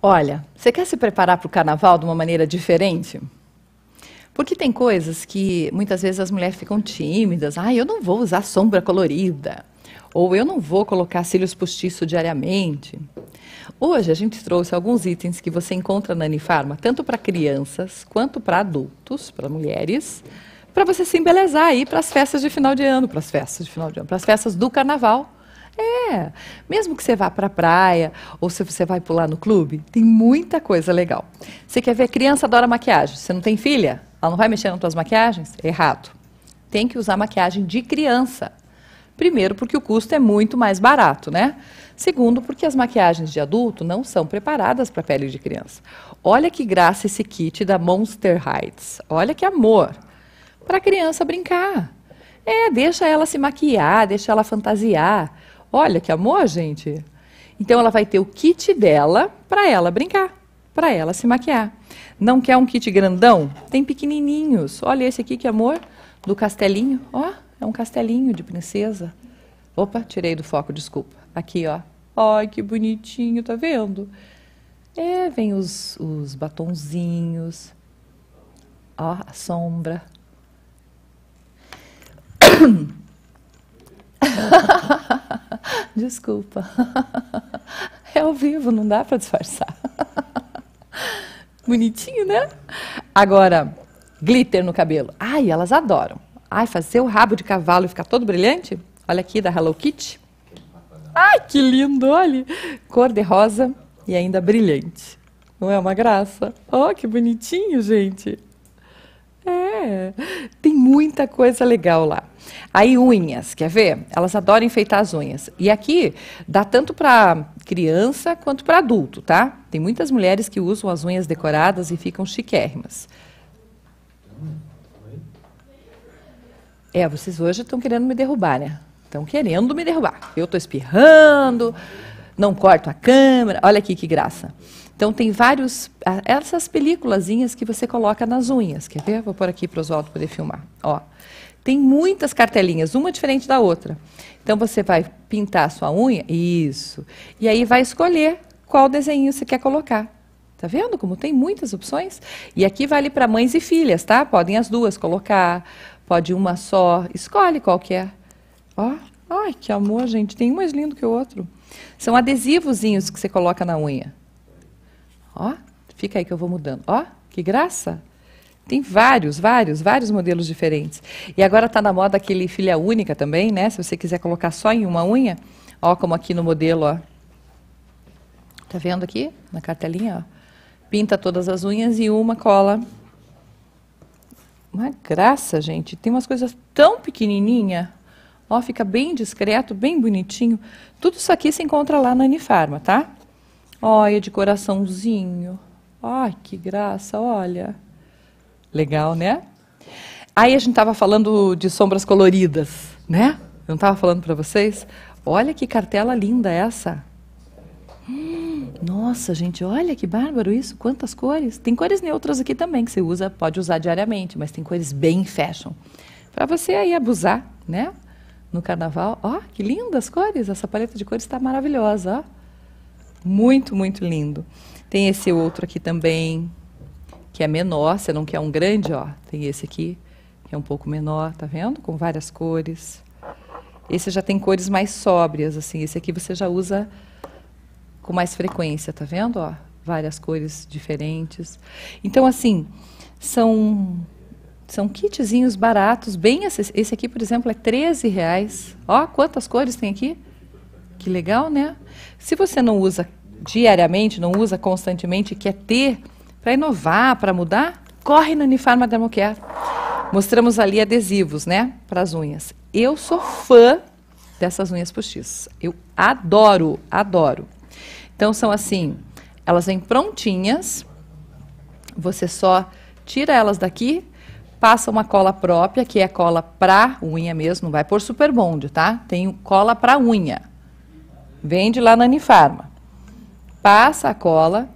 Olha, você quer se preparar para o carnaval de uma maneira diferente? Porque tem coisas que muitas vezes as mulheres ficam tímidas. Ah, eu não vou usar sombra colorida. Ou eu não vou colocar cílios postiço diariamente. Hoje a gente trouxe alguns itens que você encontra na Anifarma, tanto para crianças quanto para adultos, para mulheres, para você se embelezar aí para as festas de final de ano, para as festas de final de ano, para as festas do carnaval é, mesmo que você vá para a praia ou se você vai pular no clube, tem muita coisa legal. Você quer ver criança adora maquiagem? Você não tem filha? Ela não vai mexer nas suas maquiagens? Errado. Tem que usar maquiagem de criança. Primeiro, porque o custo é muito mais barato, né? Segundo, porque as maquiagens de adulto não são preparadas para a pele de criança. Olha que graça esse kit da Monster Heights. Olha que amor. Para a criança brincar. É, deixa ela se maquiar, deixa ela fantasiar. Olha que amor, gente. Então ela vai ter o kit dela para ela brincar, para ela se maquiar. Não quer um kit grandão? Tem pequenininhos. Olha esse aqui que amor do castelinho. Ó, é um castelinho de princesa. Opa, tirei do foco, desculpa. Aqui, ó. Ai, que bonitinho, tá vendo? É, vem os, os batonzinhos. Ó, a sombra. Desculpa. É ao vivo, não dá para disfarçar. Bonitinho, né? Agora, glitter no cabelo. Ai, elas adoram. Ai, fazer o rabo de cavalo e ficar todo brilhante. Olha aqui da Hello Kitty. Ai, que lindo, olha. Cor de rosa e ainda brilhante. Não é uma graça? Oh, que bonitinho, gente. É, tem muita coisa legal lá. Aí unhas, quer ver? Elas adoram enfeitar as unhas. E aqui dá tanto para criança quanto para adulto, tá? Tem muitas mulheres que usam as unhas decoradas e ficam chiquérrimas. É, vocês hoje estão querendo me derrubar, né? Estão querendo me derrubar. Eu estou espirrando, não corto a câmera. Olha aqui que graça. Então tem vários essas peliculazinhas que você coloca nas unhas. Quer ver? Vou pôr aqui para o Oswaldo poder filmar. Ó. Tem muitas cartelinhas, uma diferente da outra. Então você vai pintar a sua unha, isso. E aí vai escolher qual desenho você quer colocar. Tá vendo como tem muitas opções? E aqui vale para mães e filhas, tá? Podem as duas colocar, pode uma só, escolhe qualquer. É. Ó, ai que amor, gente, tem um mais lindo que o outro. São adesivozinhos que você coloca na unha. Ó, fica aí que eu vou mudando. Ó, que graça! Tem vários, vários, vários modelos diferentes. E agora está na moda aquele filha única também, né? Se você quiser colocar só em uma unha, ó, como aqui no modelo, ó. Tá vendo aqui na cartelinha, ó? Pinta todas as unhas e uma cola. Uma graça, gente. Tem umas coisas tão pequenininha. Ó, fica bem discreto, bem bonitinho. Tudo isso aqui se encontra lá na Unifarma, tá? Olha, de coraçãozinho. Ai, que graça, olha. Legal, né? Aí a gente estava falando de sombras coloridas, né? Eu não estava falando para vocês? Olha que cartela linda essa. Hum, nossa, gente, olha que bárbaro isso. Quantas cores. Tem cores neutras aqui também que você usa, pode usar diariamente, mas tem cores bem fashion. Para você aí abusar, né? no carnaval. Ó, que lindas cores! Essa paleta de cores está maravilhosa. Ó. Muito, muito lindo. Tem esse outro aqui também, que é menor, você não quer um grande, ó. Tem esse aqui, que é um pouco menor, tá vendo? Com várias cores. Esse já tem cores mais sóbrias, assim. Esse aqui você já usa com mais frequência, tá vendo? Ó, várias cores diferentes. Então, assim, são são kitzinhos baratos, bem acessíveis. esse aqui, por exemplo, é 13 reais. Ó, quantas cores tem aqui? Que legal, né? Se você não usa diariamente, não usa constantemente, quer ter para inovar, para mudar, corre na Unifarma Dermocare. Mostramos ali adesivos, né, para as unhas. Eu sou fã dessas unhas postiças. Eu adoro, adoro. Então são assim, elas vêm prontinhas. Você só tira elas daqui, passa uma cola própria, que é cola para unha mesmo, não vai por bonde, tá? Tem cola para unha. Vende lá na Anifarma. Passa a cola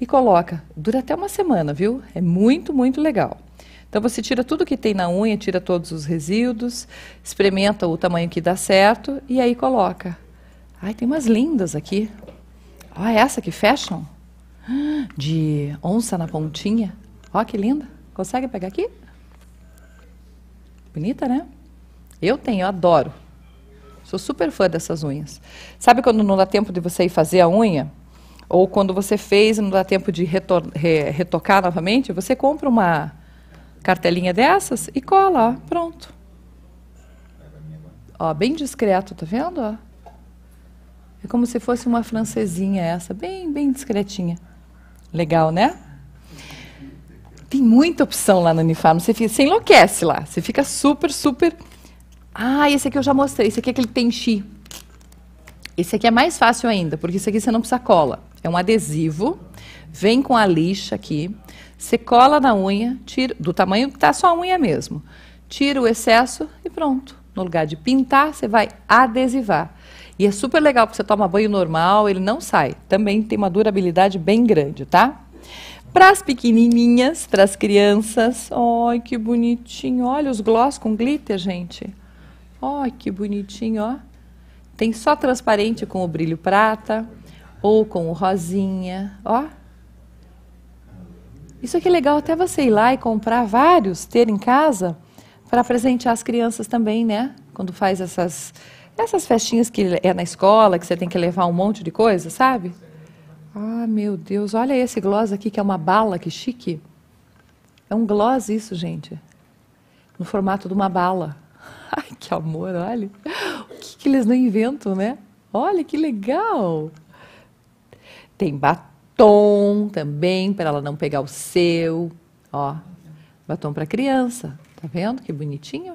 e coloca. Dura até uma semana, viu? É muito, muito legal. Então você tira tudo que tem na unha, tira todos os resíduos, experimenta o tamanho que dá certo e aí coloca. Ai, tem umas lindas aqui. Olha é essa que fecham De onça na pontinha. Ó, que linda. Consegue pegar aqui? Bonita, né? Eu tenho, eu adoro. Sou super fã dessas unhas. Sabe quando não dá tempo de você ir fazer a unha? Ou quando você fez e não dá tempo de retor- re- retocar novamente? Você compra uma cartelinha dessas e cola, ó, pronto. Ó, bem discreto, tá vendo? Ó? É como se fosse uma francesinha essa, bem, bem discretinha. Legal, né? Tem muita opção lá no Unifarm. Você, fica, você enlouquece lá. Você fica super, super. Ah, esse aqui eu já mostrei. Esse aqui é aquele tenchi. Esse aqui é mais fácil ainda, porque esse aqui você não precisa cola. É um adesivo. Vem com a lixa aqui. Você cola na unha, tira do tamanho que está só a unha mesmo. Tira o excesso e pronto. No lugar de pintar, você vai adesivar. E é super legal porque você toma banho normal, ele não sai. Também tem uma durabilidade bem grande, tá? Para as pequenininhas, para as crianças. Ai, que bonitinho. Olha os gloss com glitter, gente. Ai, que bonitinho, ó. Tem só transparente com o brilho prata ou com o rosinha, ó. Isso aqui é legal até você ir lá e comprar vários, ter em casa, para presentear as crianças também, né? Quando faz essas essas festinhas que é na escola, que você tem que levar um monte de coisa, sabe? Ah, meu Deus, olha esse gloss aqui que é uma bala, que chique. É um gloss isso, gente. No formato de uma bala. Ai, que amor, olha. O que, que eles não inventam, né? Olha que legal. Tem batom também, para ela não pegar o seu. Ó, batom para criança. Tá vendo que bonitinho?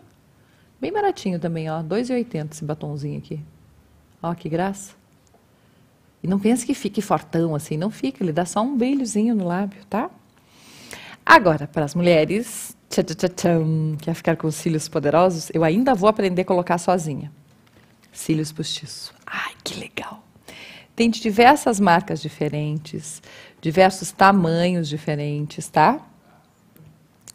Bem baratinho também, ó. 2,80 esse batomzinho aqui. Ó, que graça não pense que fique fortão assim, não fica, ele dá só um brilhozinho no lábio, tá? Agora, para as mulheres, tchá, quer ficar com os cílios poderosos? Eu ainda vou aprender a colocar sozinha. Cílios postiço. Ai, que legal! Tem de diversas marcas diferentes, diversos tamanhos diferentes, tá?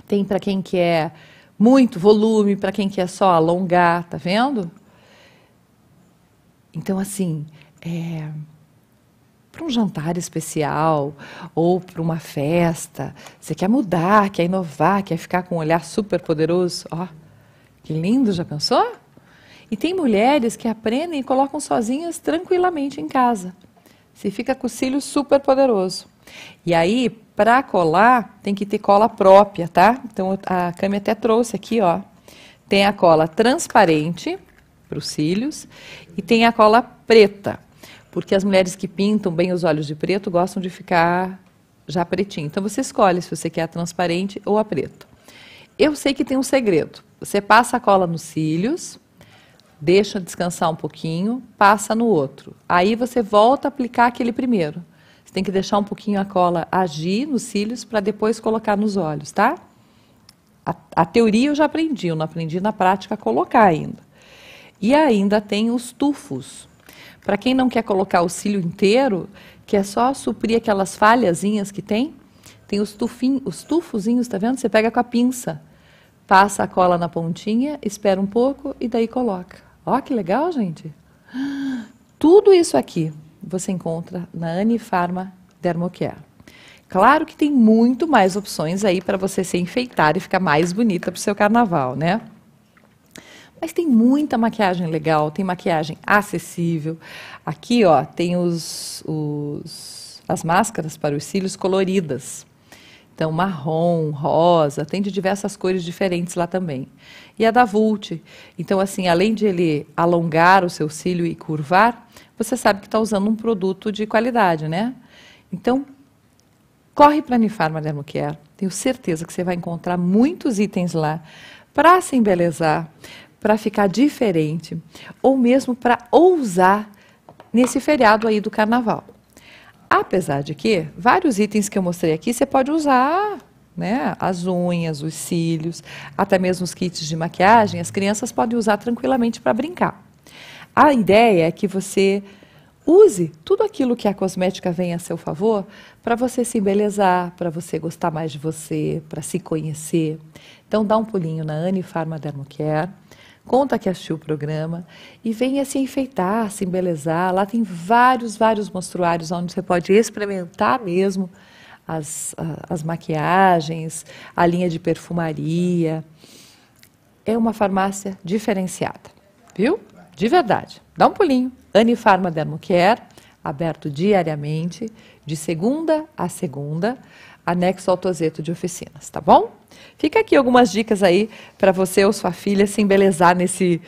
Tem para quem quer muito volume, para quem quer só alongar, tá vendo? Então, assim, é, para um jantar especial ou para uma festa. Você quer mudar, quer inovar, quer ficar com um olhar super poderoso. Ó, oh, que lindo, já pensou? E tem mulheres que aprendem e colocam sozinhas tranquilamente em casa. Se fica com o cílio super poderoso. E aí, para colar, tem que ter cola própria, tá? Então a Cami até trouxe aqui, ó. Tem a cola transparente para os cílios e tem a cola preta. Porque as mulheres que pintam bem os olhos de preto gostam de ficar já pretinho. Então você escolhe se você quer a transparente ou a preto. Eu sei que tem um segredo. Você passa a cola nos cílios, deixa descansar um pouquinho, passa no outro. Aí você volta a aplicar aquele primeiro. Você tem que deixar um pouquinho a cola agir nos cílios para depois colocar nos olhos, tá? A, a, teoria eu já aprendi, eu não aprendi na prática a colocar ainda. E ainda tem os tufos. Para quem não quer colocar o cílio inteiro, que é só suprir aquelas falhazinhas que tem, tem os, tufin, os tufozinhos, tá vendo? Você pega com a pinça, passa a cola na pontinha, espera um pouco e daí coloca. Ó, que legal, gente! Tudo isso aqui você encontra na Anifarma Dermocare. Claro que tem muito mais opções aí para você se enfeitar e ficar mais bonita para o seu carnaval, né? Mas tem muita maquiagem legal, tem maquiagem acessível. Aqui, ó, tem os, os as máscaras para os cílios coloridas. Então, marrom, rosa, tem de diversas cores diferentes lá também. E a da Vult. Então, assim, além de ele alongar o seu cílio e curvar, você sabe que está usando um produto de qualidade, né? Então, corre para a Unifarma Dermocare. Tenho certeza que você vai encontrar muitos itens lá para se embelezar, para ficar diferente, ou mesmo para ousar nesse feriado aí do carnaval. Apesar de que vários itens que eu mostrei aqui você pode usar, né? As unhas, os cílios, até mesmo os kits de maquiagem, as crianças podem usar tranquilamente para brincar. A ideia é que você use tudo aquilo que a cosmética vem a seu favor para você se embelezar, para você gostar mais de você, para se conhecer. Então dá um pulinho na Anne Pharma Dermocare conta que assistiu o programa e venha assim, se enfeitar, se embelezar. Lá tem vários, vários monstruários onde você pode experimentar mesmo as, as maquiagens, a linha de perfumaria. É uma farmácia diferenciada, viu? De verdade. Dá um pulinho. Anifarma Dermocare, aberto diariamente, de segunda a segunda anexo ao Tozeto de oficinas, tá bom? Fica aqui algumas dicas aí para você ou sua filha se embelezar nesse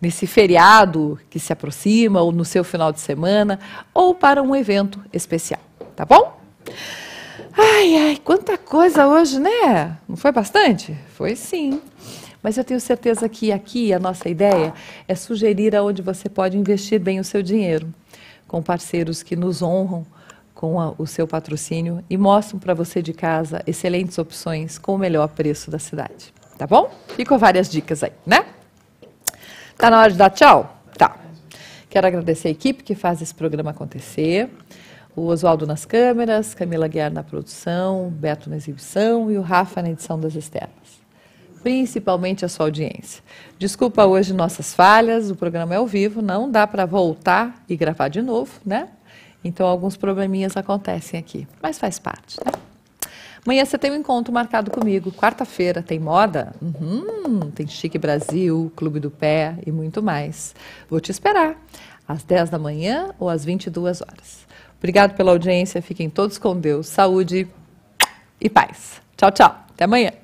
nesse feriado que se aproxima ou no seu final de semana ou para um evento especial, tá bom? Ai, ai, quanta coisa hoje, né? Não foi bastante? Foi sim. Mas eu tenho certeza que aqui a nossa ideia é sugerir aonde você pode investir bem o seu dinheiro, com parceiros que nos honram com a, o seu patrocínio e mostram para você de casa excelentes opções com o melhor preço da cidade. Tá bom? Ficam várias dicas aí, né? Tá na hora de dar tchau? Tá. Quero agradecer a equipe que faz esse programa acontecer. O Oswaldo nas câmeras, Camila Guiar na produção, Beto na exibição e o Rafa na edição das externas. Principalmente a sua audiência. Desculpa hoje nossas falhas, o programa é ao vivo, não dá para voltar e gravar de novo, né? Então, alguns probleminhas acontecem aqui, mas faz parte, né? Amanhã você tem um encontro marcado comigo. Quarta-feira tem moda? Uhum, tem Chique Brasil, Clube do Pé e muito mais. Vou te esperar às 10 da manhã ou às 22 horas. Obrigado pela audiência. Fiquem todos com Deus. Saúde e paz. Tchau, tchau. Até amanhã.